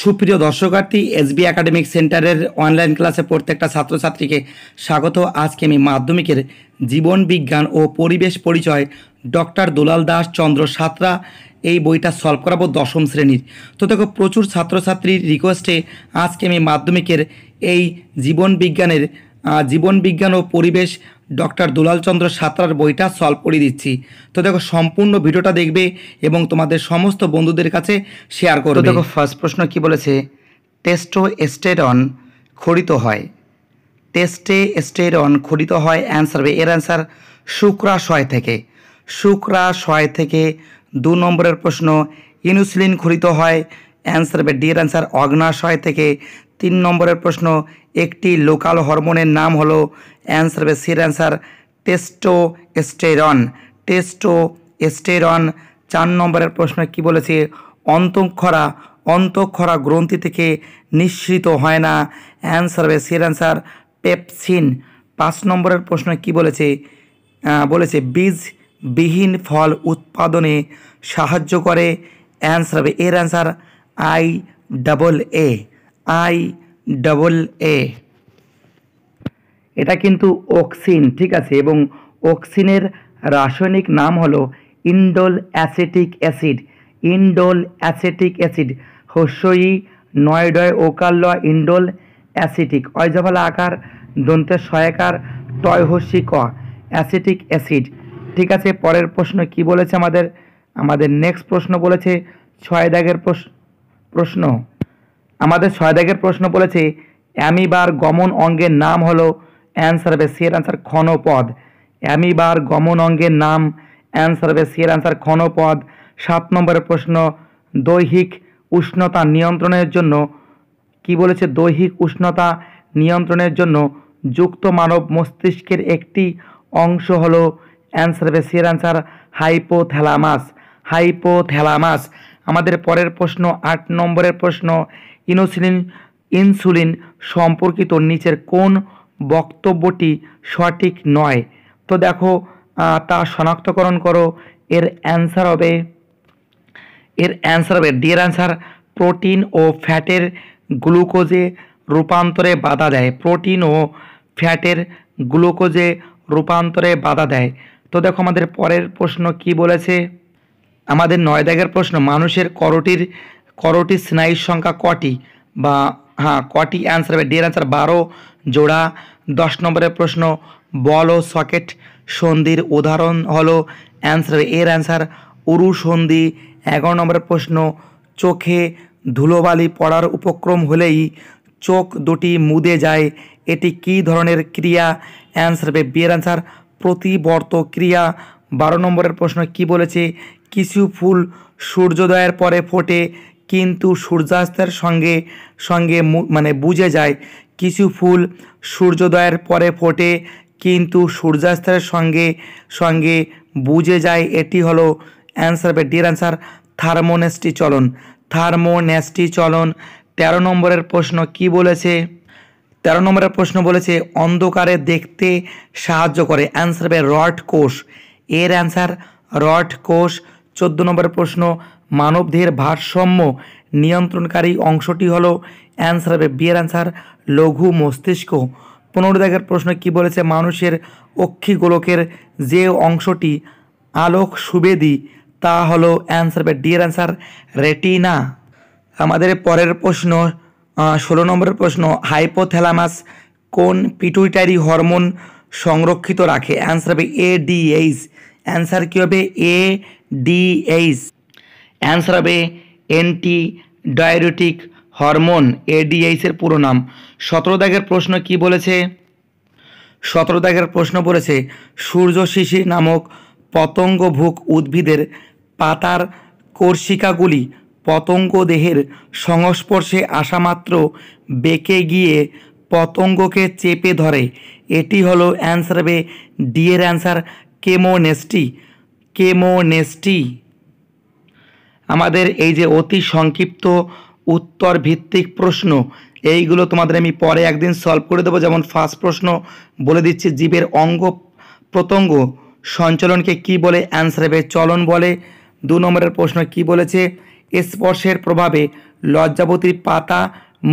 সুপ্রিয় দর্শকার্থী SB academic সেন্টারের অনলাইন ক্লাসে প্রত্যেকটা ছাত্রছাত্রীকে স্বাগত আজকে আমি মাধ্যমিকের জীবন বিজ্ঞান ও পরিবেশ পরিচয় ডক্টর দুলাল দাস চন্দ্র সাতরা এই বইটা সলভ করাবো দশম শ্রেণীর তো দেখো প্রচুর ছাত্রছাত্রীর রিকোয়েস্টে আজকে আমি মাধ্যমিকের এই জীবন বিজ্ঞানের জীবন বিজ্ঞান ও পরিবেশ ডক্টর দুলালচন্দ্র সাঁতরার বইটা সলভ করে দিচ্ছি তো দেখো সম্পূর্ণ ভিডিওটা দেখবে এবং তোমাদের সমস্ত বন্ধুদের কাছে শেয়ার করবে দেখো ফার্স্ট প্রশ্ন কি বলেছে টেস্টো এস্টেরন খরিত হয় টেস্টে এস্টেরন খরিত হয় অ্যান্সার এর অ্যান্সার শুক্রাশয় থেকে শুক্রাশয় থেকে দু নম্বরের প্রশ্ন ইনুসুলিন খরিত হয় অ্যান্সার বে ডি এর অ্যান্সার অগ্নাশয় থেকে তিন নম্বরের প্রশ্ন একটি লোকাল হরমোনের নাম হলো অ্যান্সার হবে সির অ্যান্সার টেস্টো এস্টেরন চার নম্বরের প্রশ্ন কি বলেছে অন্তঃক্ষরা অন্তঃক্ষরা গ্রন্থি থেকে নিঃসৃত হয় না অ্যান্সার হবে সির অ্যান্সার পেপসিন পাঁচ নম্বরের প্রশ্ন কি বলেছে বলেছে বীজ বিহীন ফল উৎপাদনে সাহায্য করে অ্যান্সার হবে এর answer I double A I double A এটা কিন্তু অক্সিন ঠিক আছে এবং অক্সিনের রাসায়নিক নাম হলো indole acetic acid indole acetic acid হস্যই নয়ডয় ওকার ল ইন্ডোল অ্যাসিটিক অজফলা আকার দন্তের সহায়কার টয় হস্যি ক অ্যাসিটিক অ্যাসিড ঠিক আছে পরের প্রশ্ন কি বলেছে আমাদের আমাদের নেক্সট প্রশ্ন বলেছে ছয় দাগের প্রশ্ন আমাদের ছয় দাগের প্রশ্ন বলেছে অ্যামিবার গমন অঙ্গের নাম হলো অ্যান্সার হবে সিয়ের অ্যান্সার ক্ষণপদ অ্যামিবার গমন অঙ্গের নাম অ্যান্সার হবে সিয়ের অ্যান্সার ক্ষণপদ সাত নম্বরের প্রশ্ন দৈহিক উষ্ণতা নিয়ন্ত্রণের জন্য কি বলেছে দৈহিক উষ্ণতা নিয়ন্ত্রণের জন্য যুক্ত মানব মস্তিষ্কের একটি অংশ হলো অ্যান্সার হবে সিয়ের অ্যান্সার হাইপোথ্যালামাস হাইপোথ্যালামাস আমাদের পরের প্রশ্ন আট নম্বরের প্রশ্ন ইনোসিলিন ইনসুলিন সম্পর্কিত নিচের কোন বক্তব্যটি সঠিক নয় তো দেখো তা শনাক্তকরণ করো এর অ্যান্সার হবে এর অ্যান্সার হবে ডিয়ার অ্যান্সার প্রোটিন ও ফ্যাটের গ্লুকোজে রূপান্তরে বাধা দেয় প্রোটিন ও ফ্যাটের গ্লুকোজে রূপান্তরে বাধা দেয় তো দেখো আমাদের পরের প্রশ্ন কি বলেছে আমাদের নয় দাগের প্রশ্ন মানুষের করটির করোটি স্নায়ুর সংখ্যা কটি বা হ্যাঁ কটি অ্যান্সার হবে ডিয়ার অ্যান্সার বারো জোড়া দশ নম্বরের প্রশ্ন বল ও সকেট সন্ধির উদাহরণ হলো অ্যান্সার এর অ্যান্সার উরু সন্ধি এগারো নম্বরের প্রশ্ন চোখে ধুলোবালি পড়ার উপক্রম হলেই চোখ দুটি মুদে যায় এটি কি ধরনের ক্রিয়া অ্যান্সার হবে বিয়ের অ্যান্সার প্রতিবর্ত ক্রিয়া বারো নম্বরের প্রশ্ন কি বলেছে কিছু ফুল সূর্যোদয়ের পরে ফোটে কিন্তু সূর্যাস্তের সঙ্গে সঙ্গে মানে বুঝে যায় কিছু ফুল সূর্যোদয়ের পরে ফোটে কিন্তু সূর্যাস্তের সঙ্গে সঙ্গে বুঝে যায় এটি হলো অ্যান্সার বা ডির অ্যান্সার থার্মোনেস্টি চলন থার্মোনেস্টি চলন তেরো নম্বরের প্রশ্ন কি বলেছে তেরো নম্বরের প্রশ্ন বলেছে অন্ধকারে দেখতে সাহায্য করে অ্যান্সার হবে রড কোষ এর অ্যান্সার রড কোষ চোদ্দ নম্বর প্রশ্ন মানবদেহের ভারসাম্য নিয়ন্ত্রণকারী অংশটি হলো অ্যান্সার হবে বিয়ের অ্যান্সার লঘু মস্তিষ্ক পনেরো দাগের প্রশ্ন কি বলেছে মানুষের অক্ষি গোলকের যে অংশটি আলোক সুবেদি তা হলো অ্যান্সার হবে ডিয়ের অ্যান্সার রেটিনা আমাদের পরের প্রশ্ন ষোলো নম্বরের প্রশ্ন হাইপোথ্যালামাস কোন পিটুইটারি হরমোন সংরক্ষিত রাখে অ্যান্সার হবে এডিএইচ অ্যান্সার কী হবে এ ডিএইচ অ্যান্সার হবে অ্যান্টি ডায়োটিক হরমোন এডিএইচের পুরো নাম সতেরো দাগের প্রশ্ন কি বলেছে সতেরো দাগের প্রশ্ন বলেছে সূর্য শিশির নামক পতঙ্গভুক উদ্ভিদের পাতার কর্ষিকাগুলি পতঙ্গ দেহের সংস্পর্শে আসামাত্র বেঁকে গিয়ে পতঙ্গকে চেপে ধরে এটি হলো অ্যান্সার হবে ডি অ্যান্সার কেমোনেস্টি কেমোনেস্টি আমাদের এই যে অতি সংক্ষিপ্ত উত্তর ভিত্তিক প্রশ্ন এইগুলো তোমাদের আমি পরে একদিন সলভ করে দেবো যেমন ফার্স্ট প্রশ্ন বলে দিচ্ছি জীবের অঙ্গ প্রত্যঙ্গ সঞ্চলনকে কি বলে অ্যান্সার হবে চলন বলে দু নম্বরের প্রশ্ন কি বলেছে স্পর্শের প্রভাবে লজ্জাবতীর পাতা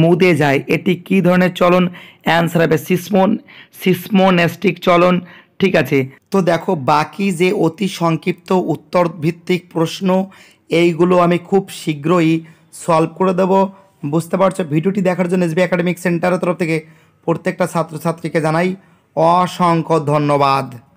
মুদে যায় এটি কি ধরনের চলন অ্যান্সার হবে সিসমন সিসমোনেস্টিক চলন ঠিক আছে তো দেখো বাকি যে অতি সংক্ষিপ্ত উত্তর ভিত্তিক প্রশ্ন এইগুলো আমি খুব শীঘ্রই সলভ করে দেব বুঝতে পারছো ভিডিওটি দেখার জন্য এসবি একাডেমিক সেন্টারের তরফ থেকে প্রত্যেকটা ছাত্রছাত্রীকে জানাই অসংখ্য ধন্যবাদ